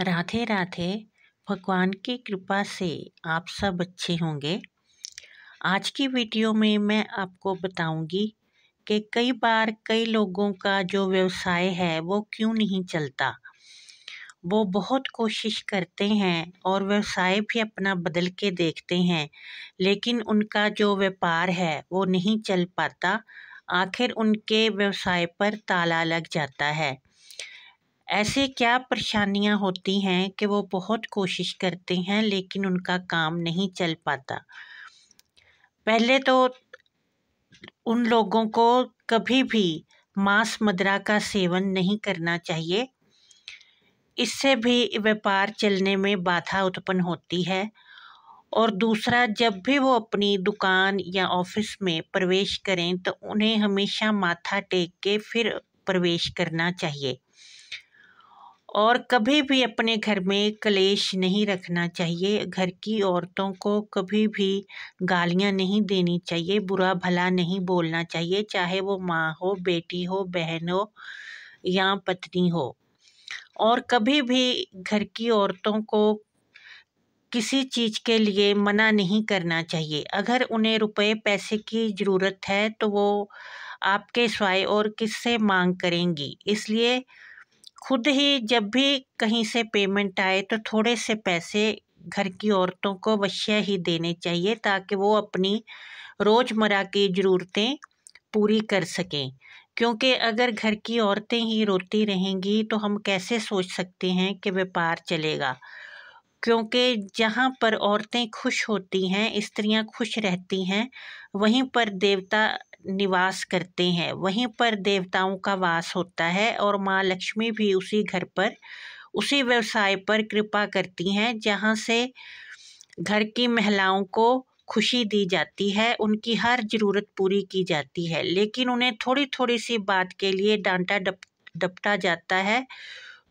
राधे राधे भगवान की कृपा से आप सब अच्छे होंगे आज की वीडियो में मैं आपको बताऊंगी कि कई बार कई लोगों का जो व्यवसाय है वो क्यों नहीं चलता वो बहुत कोशिश करते हैं और व्यवसाय भी अपना बदल के देखते हैं लेकिन उनका जो व्यापार है वो नहीं चल पाता आखिर उनके व्यवसाय पर ताला लग जाता है ऐसे क्या परेशानियां होती हैं कि वो बहुत कोशिश करते हैं लेकिन उनका काम नहीं चल पाता पहले तो उन लोगों को कभी भी मांस मदरा का सेवन नहीं करना चाहिए इससे भी व्यापार चलने में बाधा उत्पन्न होती है और दूसरा जब भी वो अपनी दुकान या ऑफिस में प्रवेश करें तो उन्हें हमेशा माथा टेक के फिर प्रवेश करना चाहिए और कभी भी अपने घर में कलेश नहीं रखना चाहिए घर की औरतों को कभी भी गालियां नहीं देनी चाहिए बुरा भला नहीं बोलना चाहिए चाहे वो माँ हो बेटी हो बहन हो या पत्नी हो और कभी भी घर की औरतों को किसी चीज़ के लिए मना नहीं करना चाहिए अगर उन्हें रुपए पैसे की ज़रूरत है तो वो आपके स्वाय और किससे मांग करेंगी इसलिए खुद ही जब भी कहीं से पेमेंट आए तो थोड़े से पैसे घर की औरतों को अवश्य ही देने चाहिए ताकि वो अपनी रोज़मर्रा की ज़रूरतें पूरी कर सकें क्योंकि अगर घर की औरतें ही रोती रहेंगी तो हम कैसे सोच सकते हैं कि व्यापार चलेगा क्योंकि जहाँ पर औरतें खुश होती हैं स्त्रियाँ खुश रहती हैं वहीं पर देवता निवास करते हैं वहीं पर देवताओं का वास होता है और माँ लक्ष्मी भी उसी घर पर उसी व्यवसाय पर कृपा करती हैं जहाँ से घर की महिलाओं को खुशी दी जाती है उनकी हर ज़रूरत पूरी की जाती है लेकिन उन्हें थोड़ी थोड़ी सी बात के लिए डांटा डप डपटा जाता है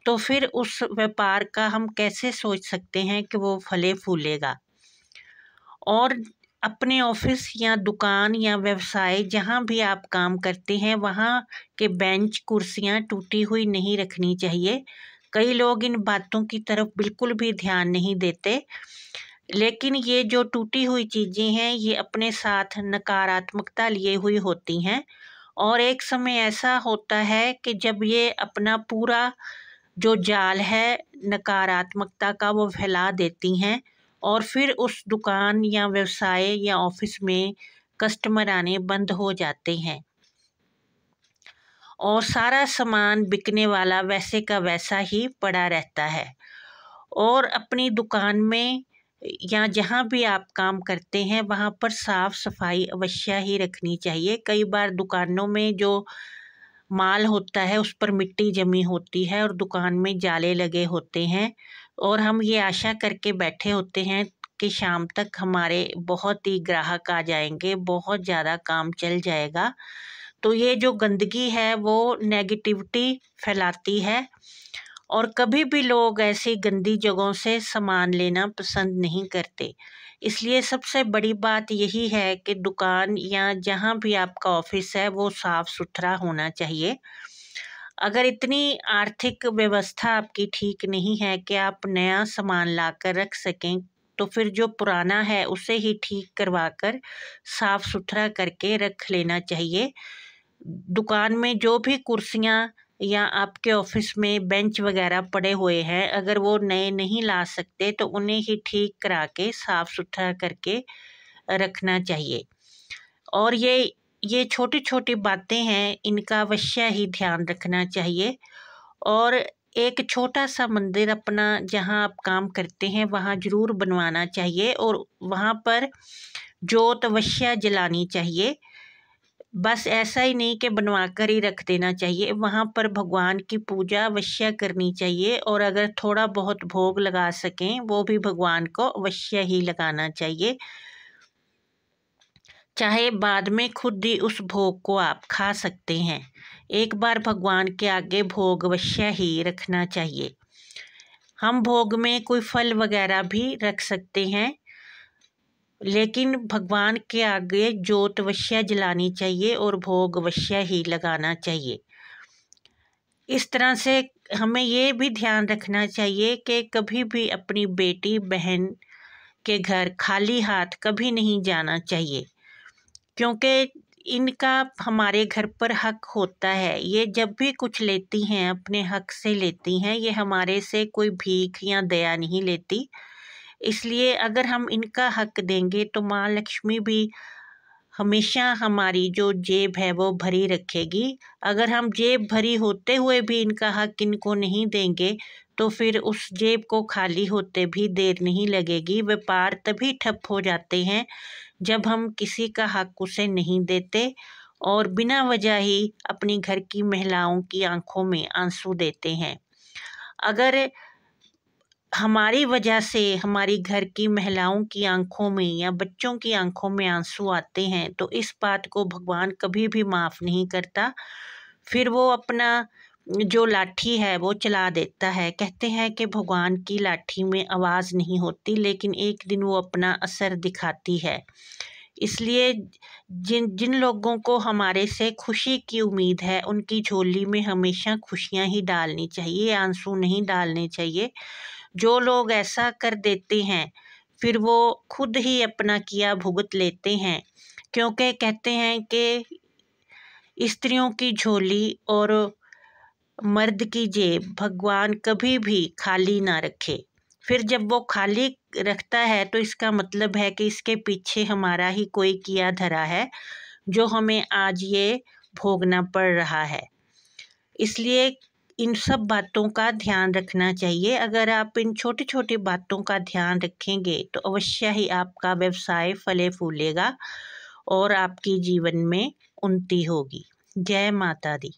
तो फिर उस व्यापार का हम कैसे सोच सकते हैं कि वो फले फूलेगा और अपने ऑफिस या दुकान या व्यवसाय जहाँ भी आप काम करते हैं वहाँ के बेंच कुर्सियाँ टूटी हुई नहीं रखनी चाहिए कई लोग इन बातों की तरफ बिल्कुल भी ध्यान नहीं देते लेकिन ये जो टूटी हुई चीज़ें हैं ये अपने साथ नकारात्मकता लिए हुई होती हैं और एक समय ऐसा होता है कि जब ये अपना पूरा जो जाल है नकारात्मकता का वो फैला देती हैं और फिर उस दुकान या व्यवसाय या ऑफिस में कस्टमर आने बंद हो जाते हैं और सारा सामान बिकने वाला वैसे का वैसा ही पड़ा रहता है और अपनी दुकान में या जहाँ भी आप काम करते हैं वहाँ पर साफ़ सफाई अवश्य ही रखनी चाहिए कई बार दुकानों में जो माल होता है उस पर मिट्टी जमी होती है और दुकान में जाले लगे होते हैं और हम ये आशा करके बैठे होते हैं कि शाम तक हमारे बहुत ही ग्राहक आ जाएंगे बहुत ज़्यादा काम चल जाएगा तो ये जो गंदगी है वो नेगेटिविटी फैलाती है और कभी भी लोग ऐसी गंदी जगहों से सामान लेना पसंद नहीं करते इसलिए सबसे बड़ी बात यही है कि दुकान या जहाँ भी आपका ऑफिस है वो साफ़ सुथरा होना चाहिए अगर इतनी आर्थिक व्यवस्था आपकी ठीक नहीं है कि आप नया सामान ला कर रख सकें तो फिर जो पुराना है उसे ही ठीक करवा कर साफ़ सुथरा करके रख लेना चाहिए दुकान में जो भी कुर्सियाँ या आपके ऑफिस में बेंच वगैरह पड़े हुए हैं अगर वो नए नहीं ला सकते तो उन्हें ही ठीक करा के साफ़ सुथरा करके रखना चाहिए और ये ये छोटी छोटी बातें हैं इनका अवश्य ही ध्यान रखना चाहिए और एक छोटा सा मंदिर अपना जहाँ आप काम करते हैं वहाँ ज़रूर बनवाना चाहिए और वहाँ पर जोत अवश्य जलानी चाहिए बस ऐसा ही नहीं कि बनवा कर ही रख देना चाहिए वहाँ पर भगवान की पूजा अवश्य करनी चाहिए और अगर थोड़ा बहुत भोग लगा सकें वो भी भगवान को अवश्य ही लगाना चाहिए चाहे बाद में खुद ही उस भोग को आप खा सकते हैं एक बार भगवान के आगे भोग अवश्य ही रखना चाहिए हम भोग में कोई फल वगैरह भी रख सकते हैं लेकिन भगवान के आगे जोत वश्य जलानी चाहिए और भोग अवश्य ही लगाना चाहिए इस तरह से हमें ये भी ध्यान रखना चाहिए कि कभी भी अपनी बेटी बहन के घर खाली हाथ कभी नहीं जाना चाहिए क्योंकि इनका हमारे घर पर हक होता है ये जब भी कुछ लेती हैं अपने हक से लेती हैं ये हमारे से कोई भीख या दया नहीं लेती इसलिए अगर हम इनका हक देंगे तो माँ लक्ष्मी भी हमेशा हमारी जो जेब है वो भरी रखेगी अगर हम जेब भरी होते हुए भी इनका हक इनको नहीं देंगे तो फिर उस जेब को खाली होते भी देर नहीं लगेगी व्यापार तभी ठप हो जाते हैं जब हम किसी का हक उसे नहीं देते और बिना वजह ही अपनी घर की महिलाओं की आंखों में आंसू देते हैं अगर हमारी वजह से हमारी घर की महिलाओं की आंखों में या बच्चों की आंखों में आंसू आते हैं तो इस बात को भगवान कभी भी माफ़ नहीं करता फिर वो अपना जो लाठी है वो चला देता है कहते हैं कि भगवान की लाठी में आवाज़ नहीं होती लेकिन एक दिन वो अपना असर दिखाती है इसलिए जिन जिन लोगों को हमारे से खुशी की उम्मीद है उनकी झोली में हमेशा खुशियां ही डालनी चाहिए आंसू नहीं डालने चाहिए जो लोग ऐसा कर देते हैं फिर वो खुद ही अपना किया भुगत लेते हैं क्योंकि कहते हैं कि स्त्रियों की झोली और मर्द की जेब भगवान कभी भी खाली ना रखे फिर जब वो खाली रखता है तो इसका मतलब है कि इसके पीछे हमारा ही कोई किया धरा है जो हमें आज ये भोगना पड़ रहा है इसलिए इन सब बातों का ध्यान रखना चाहिए अगर आप इन छोटी छोटी बातों का ध्यान रखेंगे तो अवश्य ही आपका व्यवसाय फले फूलेगा और आपकी जीवन में उन्नति होगी जय माता दी